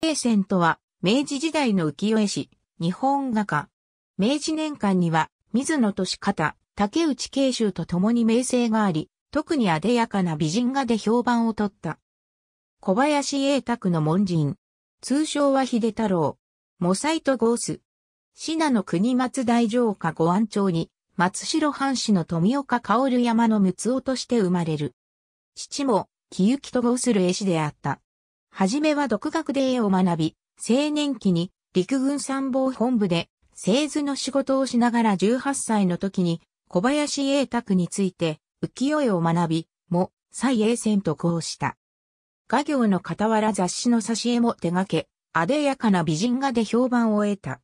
平線とは、明治時代の浮世絵師、日本画家。明治年間には、水野利方、竹内慶州と共に名声があり、特に艶やかな美人画で評判を取った。小林栄卓の門人。通称は秀太郎。モサイトゴース。信濃国松大城下御安町に、松代藩士の富岡薫山の六男として生まれる。父も、木行とーする絵師であった。はじめは独学で絵を学び、青年期に陸軍参謀本部で製図の仕事をしながら18歳の時に小林英拓について浮世絵を学び、も、蔡英戦とこうした。画業の傍ら雑誌の挿絵も手掛け、あでやかな美人画で評判を得た。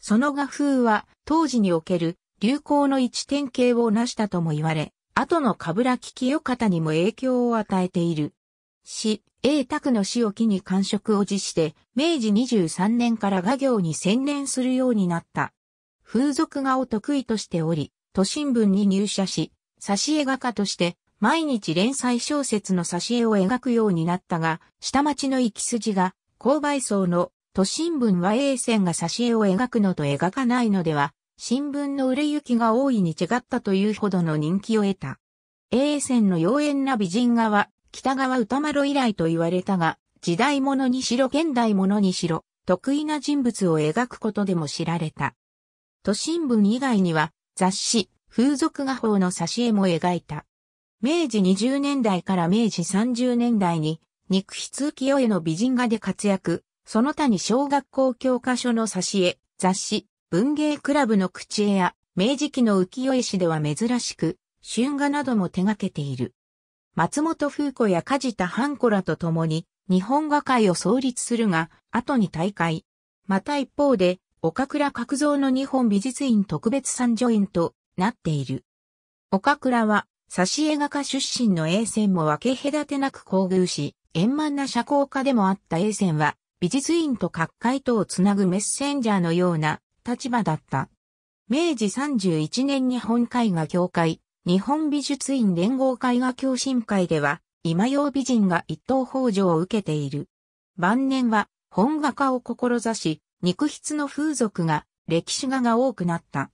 その画風は当時における流行の一典型を成したとも言われ、後のかぶら聞きよ方にも影響を与えている。し、英卓の死を機に官職を辞して、明治23年から画業に専念するようになった。風俗画を得意としており、都心文に入社し、挿絵画家として毎日連載小説の挿絵を描くようになったが、下町の行き筋が、購買層の都心文は英線が挿絵を描くのと描かないのでは、新聞の売れ行きが大いに違ったというほどの人気を得た。英線の妖艶な美人画は北川歌丸以来と言われたが、時代物にしろ現代物にしろ、得意な人物を描くことでも知られた。都心文以外には、雑誌、風俗画法の挿絵も描いた。明治20年代から明治30年代に、肉筆浮世絵の美人画で活躍、その他に小学校教科書の挿絵、雑誌、文芸クラブの口絵や、明治期の浮世絵師では珍しく、春画なども手掛けている。松本風子や梶田半子らと共に日本画界を創立するが、後に大会。また一方で、岡倉角蔵の日本美術院特別参助院となっている。岡倉は、挿絵画家出身の A 線も分け隔てなく厚遇し、円満な社交家でもあった A 線は、美術院と各界とをつなぐメッセンジャーのような立場だった。明治31年日本絵画協会日本美術院連合会画共進会では、今用美人が一等法上を受けている。晩年は、本画家を志し、肉筆の風俗が、歴史画が多くなった。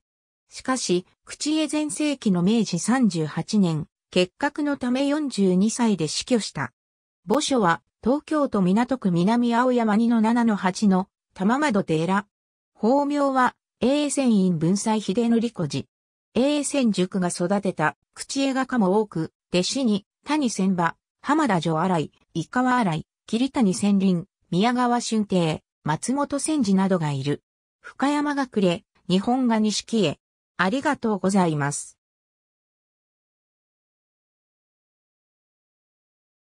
しかし、口絵前世紀の明治38年、結核のため42歳で死去した。墓所は、東京都港区南青山2の7の8の、玉窓寺。法名は、永泉院文才秀則子寺。永泉塾が育てた口絵画家も多く、弟子に谷千葉、浜田城新井、井川新井、桐谷千林、宮川春亭、松本千治などがいる。深山暮れ、日本画錦絵。ありがとうございます。